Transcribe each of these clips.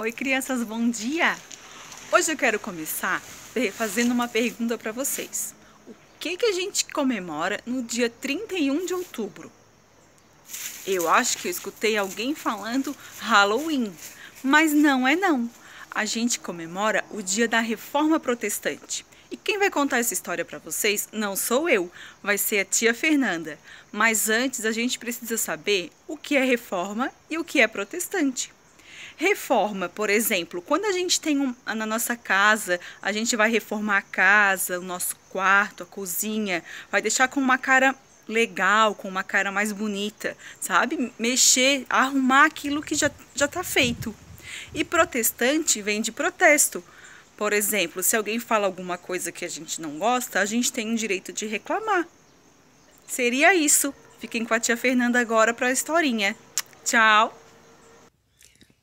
Oi, crianças, bom dia! Hoje eu quero começar eh, fazendo uma pergunta para vocês. O que, que a gente comemora no dia 31 de outubro? Eu acho que eu escutei alguém falando Halloween, mas não é não. A gente comemora o dia da Reforma Protestante. E quem vai contar essa história para vocês não sou eu, vai ser a tia Fernanda. Mas antes a gente precisa saber o que é reforma e o que é protestante. Reforma, por exemplo, quando a gente tem um, na nossa casa, a gente vai reformar a casa, o nosso quarto, a cozinha, vai deixar com uma cara legal, com uma cara mais bonita, sabe? Mexer, arrumar aquilo que já já está feito. E protestante vem de protesto. Por exemplo, se alguém fala alguma coisa que a gente não gosta, a gente tem o direito de reclamar. Seria isso. Fiquem com a tia Fernanda agora para a historinha. Tchau!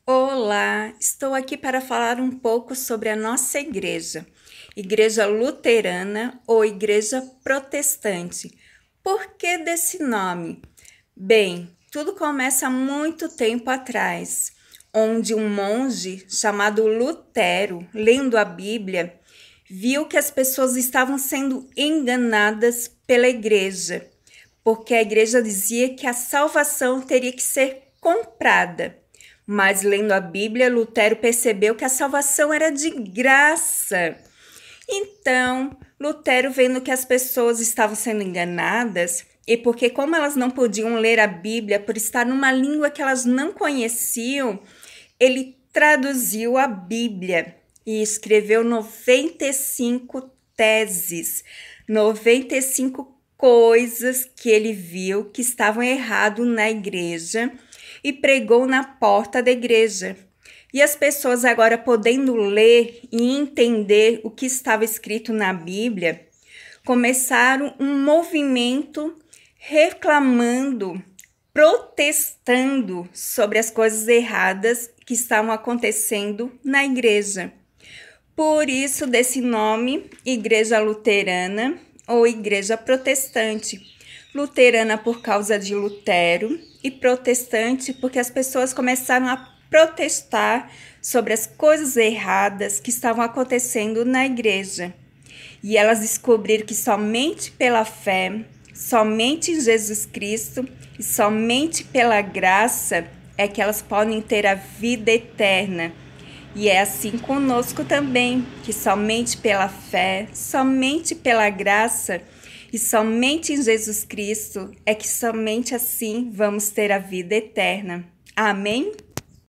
Olá, estou aqui para falar um pouco sobre a nossa igreja, Igreja Luterana ou Igreja Protestante. Por que desse nome? Bem, tudo começa muito tempo atrás, onde um monge chamado Lutero, lendo a Bíblia, viu que as pessoas estavam sendo enganadas pela igreja, porque a igreja dizia que a salvação teria que ser comprada. Mas lendo a Bíblia, Lutero percebeu que a salvação era de graça. Então, Lutero, vendo que as pessoas estavam sendo enganadas, e porque, como elas não podiam ler a Bíblia por estar numa língua que elas não conheciam, ele traduziu a Bíblia e escreveu 95 teses, 95 coisas que ele viu que estavam errado na igreja e pregou na porta da igreja. E as pessoas agora podendo ler e entender o que estava escrito na Bíblia, começaram um movimento reclamando, protestando sobre as coisas erradas que estavam acontecendo na igreja. Por isso desse nome, Igreja Luterana ou Igreja Protestante, luterana por causa de Lutero e protestante porque as pessoas começaram a protestar sobre as coisas erradas que estavam acontecendo na igreja. E elas descobriram que somente pela fé, somente em Jesus Cristo e somente pela graça é que elas podem ter a vida eterna. E é assim conosco também, que somente pela fé, somente pela graça, e somente em Jesus Cristo é que somente assim vamos ter a vida eterna. Amém?